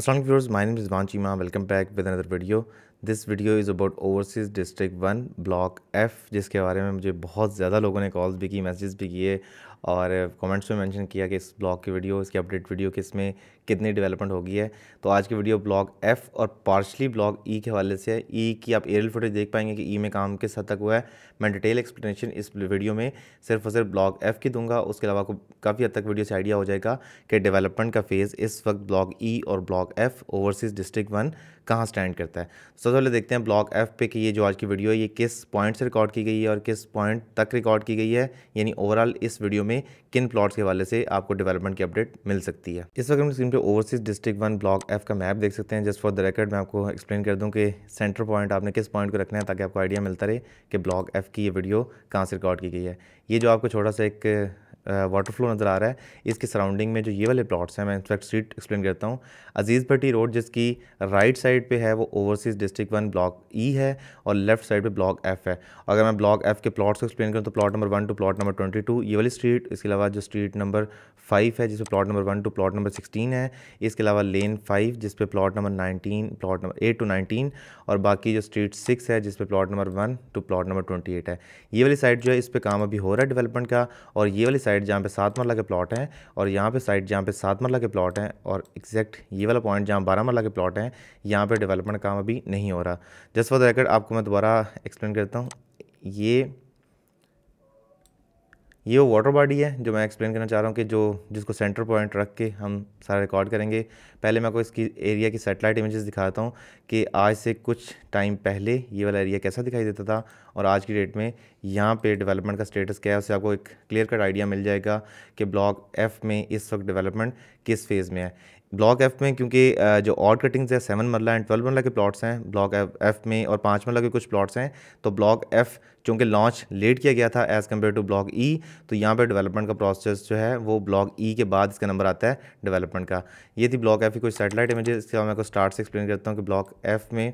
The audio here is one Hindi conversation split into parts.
असल व्यवर्स माइन Rizwan Cheema welcome back with another video this video is about overseas district one block F जिसके बारे में मुझे बहुत ज़्यादा लोगों ने कॉल्स भी की मैसेज भी किए और कमेंट्स में मेंशन किया कि इस ब्लॉग की वीडियो इसकी अपडेट वीडियो किस में कितनी डेवलपमेंट होगी है तो आज की वीडियो ब्लॉग एफ़ और पार्शली ब्लॉग ई e के हवाले से है ई e की आप एरियल फुटेज देख पाएंगे कि ई e में काम किस हद तक हुआ है मैं डिटेल एक्सप्लेनेशन इस वीडियो में सिर्फ और सिर्फ ब्लॉग एफ़ की दूंगा उसके अलावा आपको काफ़ी हद तक वीडियो से आइडिया हो जाएगा कि डेवलपमेंट का फेज़ इस वक्त ब्लॉग ई और block F overseas district one कहाँ स्टैंड करता है सबसे पहले देखते हैं ब्लॉग एफ़ पे कि ये जो आज की वीडियो है ये किस पॉइंट से रिकॉर्ड की गई है और किस पॉइंट तक रिकॉर्ड की गई है यानी ओवरऑल इस वीडियो में में किन प्लॉट्स के वाले से आपको डेवलपमेंट की अपडेट मिल सकती है इस वक्त हम स्क्रीन पे overseas district one block F का मैप देख सकते हैं जस्ट फॉर द रिकॉर्ड मैं आपको एक्सप्लेन कर दूँ कि सेंटर पॉइंट आपने किस पॉइंट को रखना है ताकि आपको आइडिया मिलता रहे कि ब्लॉक एफ की ये वीडियो कहाँ से रिकॉर्ड की गई है ये जो आपको छोटा सा एक वाटर फ्लो नज़र आ रहा है इसके सराउंडिंग में जो ये वाले प्लॉट्स हैं मैं इनफैक्ट स्ट्रीट एक्सप्लेन करता हूँ अजीज़ भट्टी रोड जिसकी राइट साइड पे है वो overseas district one block E है और लेफ्ट साइड पे ब्लॉक एफ़ है अगर मैं ब्लॉक एफ़ के प्लॉट्स को एक्सप्लेन करूँ तो plot number one two plot number twenty two ये वाली स्ट्रीट इसके अलावा जो स्ट्रीट नंबर फाइव है जिसमें plot number one two plot number sixteen है इसके अलावा लेन फाइव जिसपे plot number nineteen plot number eight two nineteen और बाकी जो स्ट्रीट सिक्स है जिसपे plot number one two plot number twenty eight है ये वाली साइड जो है इस पर काम अभी हो रहा है डेवलपमेंट का और ये वाली साइड जहाँ पे सात मरला के प्लॉट हैं और यहाँ पे साइड जहाँ पे सात मरला के प्लॉट हैं और एक्जैक्ट ये वाला पॉइंट जहाँ बारह मरला के प्लॉट हैं यहाँ पे डेवलपमेंट काम अभी नहीं हो रहा जस्ट फॉर द रेकर्ड आपको मैं दोबारा एक्सप्लेन करता हूँ ये ये वो वाटर बॉडी है जो मैं एक्सप्लेन करना चाह रहा हूँ कि जो जिसको सेंटर पॉइंट रख के हम सारा रिकॉर्ड करेंगे पहले मैं आपको इसकी एरिया की सेटेलाइट इमेजेस दिखाता हूँ कि आज से कुछ टाइम पहले ये वाला एरिया कैसा दिखाई देता था और आज की डेट में यहाँ पे डेवलपमेंट का स्टेटस क्या है उससे आपको एक क्लियर कट आइडिया मिल जाएगा कि ब्लॉक एफ़ में इस वक्त डेवलपमेंट किस फेज़ में है ब्लॉक एफ़ में क्योंकि जो ऑड कटिंग्स है seven marla and twelve marla के प्लॉट्स हैं ब्लॉक एफ़ में और पाँच मरला के कुछ प्लॉट्स हैं तो ब्लॉक एफ़ चूँकि लॉन्च लेट किया गया था as compare to block E तो यहाँ पर डेवलपमेंट का प्रोसेस जो है वो ब्लॉक ई के बाद इसका नंबर आता है डेवलपमेंट का ये थी ब्लॉक एफ़ की कुछ सेटेलाइट इमेजेस इसके मैं को स्टार्ट से एक्सप्लेन करता हूँ कि ब्लॉक एफ़ में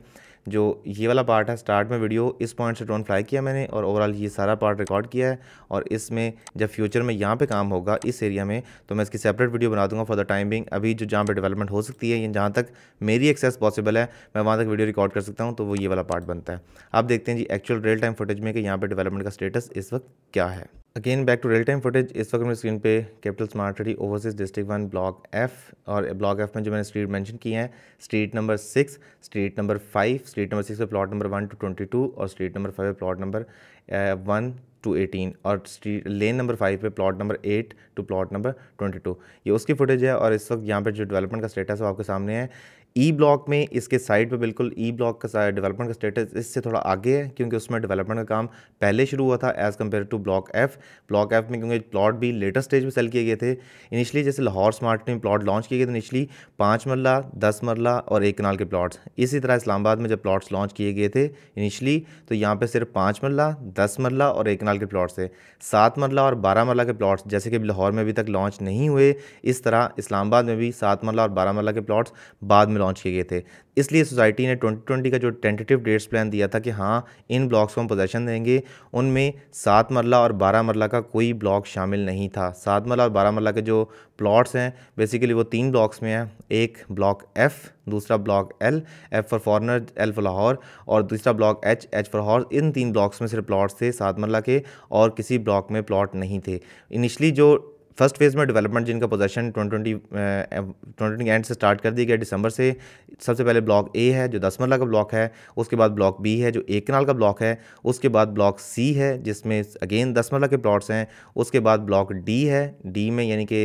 जो ये वाला पार्ट है स्टार्ट में वीडियो इस पॉइंट से ड्रोन फ्लाई किया मैंने और ओवरऑल ये सारा पार्ट रिकॉर्ड किया है और इसमें जब फ्यूचर में यहाँ पे काम होगा इस एरिया में तो मैं इसकी सेपरेट वीडियो बना दूंगा फॉर द टाइमिंग अभी जो जहाँ पे डेवलपमेंट हो सकती है या जहाँ तक मेरी एक्सेस पॉसिबल है मैं वहाँ तक वीडियो रिकॉर्ड कर सकता हूँ तो वो ये वाला पार्ट बनता है आप देखते हैं जी एक्चुअल रियल टाइम फुटेज में कि यहाँ पर डेवलपमेंट का स्टेटस इस वक्त क्या है again back to real time footage इस वक्त मेरी स्क्रीन पे capital smart city overseas district one block F और ब्लॉक एफ में जो मैंने स्ट्रीट मेंशन किए हैं street number six street number five street number six पे plot number one two twenty two और स्ट्रीट नंबर फाइव पे plot number one two eighteen और स्ट्रीट लेन नंबर फाइव पे plot number eight two plot number twenty two ये उसकी फुटेज है और इस वक्त यहाँ पर जो डेवलपमेंट का स्टेटस है वो आपके सामने है ई ब्लॉक में इसके साइड पे बिल्कुल ई ब्लॉक का डेवलपमेंट का स्टेटस इससे थोड़ा आगे है क्योंकि उसमें डेवलपमेंट का काम पहले शुरू हुआ था as compare to block F block F में क्योंकि प्लॉट भी लेटर स्टेज में सेल किए गए थे इनिशियली जैसे लाहौर स्मार्ट में प्लॉट लॉन्च किए गए थे इनिशली पाँच मरला दस मरला और एक कनाल के प्लाट्स इसी तरह इस्लामाबाद में जब प्लाट्स लॉन्च किए गए थे इनिशली तो यहाँ पर सिर्फ पाँच मरला दस मरला और एक कनाल के प्लाट्स थे सात मरला और बारह मरला के प्लाट्स जैसे कि लाहौर में अभी तक लॉन्च नहीं हुए इस तरह इस्लामाबाद में भी सात मरला और बारह मरला के प्लाट्स बाद में लॉन्च किए गए थे इसलिए सोसाइटी ने 2020 का जो टेंटेटिव डेट्स प्लान दिया था कि हाँ इन ब्लॉक्स को हम पोजेशन देंगे उनमें सात मरला और बारह मरला का कोई ब्लॉक शामिल नहीं था सात मरला और बारह मरला के जो प्लॉट्स हैं बेसिकली वो तीन ब्लॉक्स में हैं एक ब्लॉक एफ़ दूसरा block L F for foreigner L for Lahore और दूसरा block H H for Lahore इन तीन ब्लॉक्स में सिर्फ प्लॉट्स थे सात मरला के और किसी ब्लॉक में प्लॉट नहीं थे इनिशली जो फर्स्ट फेज़ में डेवलपमेंट जिनका पोजेशन ट्वेंटी ट्वेंटी एंड से स्टार्ट कर दी गई दिसंबर से सबसे पहले ब्लॉक ए है जो दस मरला का ब्लॉक है उसके बाद ब्लॉक बी है जो एक कनाल का ब्लॉक है उसके बाद ब्लॉक सी है जिसमें अगेन दस मरला के प्लॉट्स हैं उसके बाद ब्लॉक डी है डी में यानी कि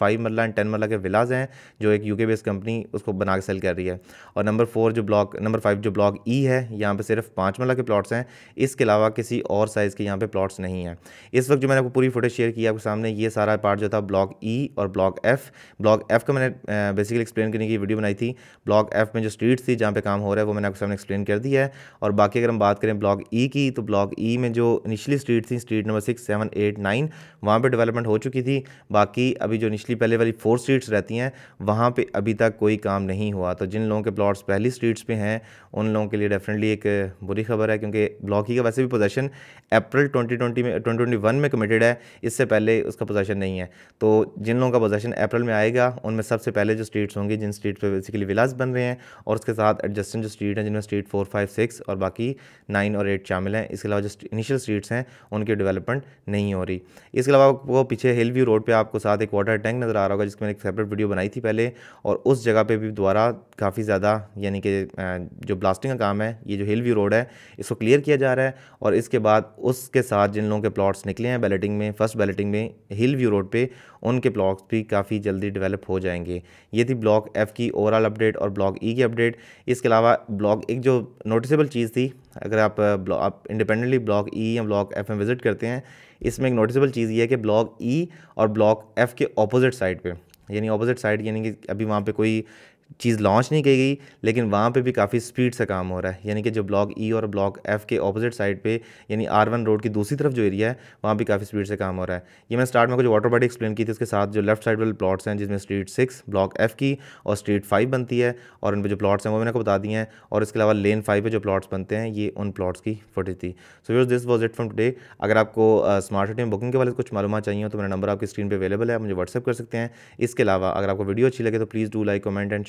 five uh, marla and ten marla के विलाज हैं जो एक यू बेस्ड कंपनी उसको बना के सेल कर रही है और नंबर फोर जो ब्लॉक नंबर फाइव जो ब्लॉक ई e है यहाँ पर सिर्फ पाँच मरला के प्लाट्स हैं इसके अलावा किसी और साइज़ के यहाँ पर प्लाट्स नहीं हैं इस वक्त जो मैंने आपको पूरी फोटो शेयर की आपके सामने ये सारा पार्ट जो था ब्लॉक ई e और ब्लॉक एफ ब्लॉक एफ का मैंने बेसिकली एक्सप्लेन करने की वीडियो बनाई थी ब्लॉक एफ में जो स्ट्रीट्स थी जहाँ पे काम हो रहा है वो मैंने आपके सामने एक्सप्लेन कर दिया है और बाकी अगर हम बात करें ब्लॉक ई e की तो ब्लॉक ई e में जो निचली स्ट्रीट थी street number six seven eight nine वहाँ पर डेवलपमेंट हो चुकी थी बाकी अभी जो निचली पहले वाली फोर स्ट्रीट्स रहती हैं वहाँ पर अभी तक कोई काम नहीं हुआ तो जिन लोगों के प्लाट्स पहली स्ट्रीट्स पर हैं उन लोगों के लिए डेफिनेटली एक बुरी खबर है क्योंकि ब्लॉक ई e का वैसे भी पोजेशन अप्रैल ट्वेंटी ट्वेंटी में ट्वेंटी ट्वेंटी वन में कमिटेड है इससे पहले उसका पोजेशन नहीं नहीं है तो जिन लोगों का पोजेशन अप्रैल में आएगा उनमें सबसे पहले जो स्ट्रीट्स होंगी जिन स्ट्रीट पर बेसिकली विलास बन रहे हैं और उसके साथ एडजस्टन जो स्ट्रीट हैं जिनमें स्ट्रीट फोर फाइव सिक्स और बाकी नाइन और एट शामिल हैं इसके अलावा जो इनिशियल स्ट्रीट्स हैं उनकी डेवलपमेंट नहीं हो रही इसके अलावा वो पीछे हिल व्यू रोड पर आपको साथ एक वाटर टैंक नज़र आ रहा होगा जिसकी मैंने एक सेपरेट वीडियो बनाई थी पहले और उस जगह पर भी दोबारा काफ़ी ज़्यादा यानी कि जो ब्लास्टिंग का काम है ये जो हिल व्यू रोड है इसको क्लियर किया जा रहा है और इसके बाद उसके साथ जिन लोगों के प्लाट्स निकले हैं बैलेटिंग में फर्स्ट बैलेटिंग में हिल व्यू रोड रोड पे उनके ब्लॉक्स भी काफ़ी जल्दी डेवलप हो जाएंगे ये थी ब्लॉक एफ़ की ओवरऑल अपडेट और ब्लॉक ई e की अपडेट इसके अलावा ब्लॉक एक जो नोटिसेबल चीज़ थी अगर आप आप इंडिपेंडेंटली ब्लॉक ई या ब्लॉक एफ़ में विजिट करते हैं इसमें एक नोटिसेबल चीज़ ये है कि ब्लॉक ई e और ब्लॉक एफ़ के अपोजिट साइड पर यानी अपोजिट साइड यानी कि अभी वहाँ पे कोई चीज़ लॉन्च नहीं की गई लेकिन वहाँ पे भी काफ़ी स्पीड से काम हो रहा है यानी कि जो ब्लॉक ई e और ब्लॉक एफ़ के ऑपोजिट साइड पे यानी आर वन रोड की दूसरी तरफ जो एरिया है वहाँ भी काफ़ी स्पीड से काम हो रहा है ये मैं स्टार्ट में कुछ वाटर बॉडी एक्सप्लेन की थी उसके साथ जो लेफ्ट साइड वाले प्लॉट्स हैं जिसमें स्ट्रीट सिक्स ब्लॉक एफ़ की और स्ट्रीट फाइव बनती है और उन पर जो प्लाट्स हैं वो मैंने आपको बता दिए हैं और इसके अलावा लेन फाइव पर जो प्लाट्स बनते हैं ये उन प्लाट्स की फुटेज थी so use this was it from today अगर आपको स्मार्ट सिटी में बुकिंग के वाले कुछ मालूम चाहिए तो मेरा नंबर आपकी स्क्रीन पर अवेलेबल है मुझे व्हाट्सअप कर सकते हैं इसके अलावा अगर आपको वीडियो अच्छी लगे तो please do like comment and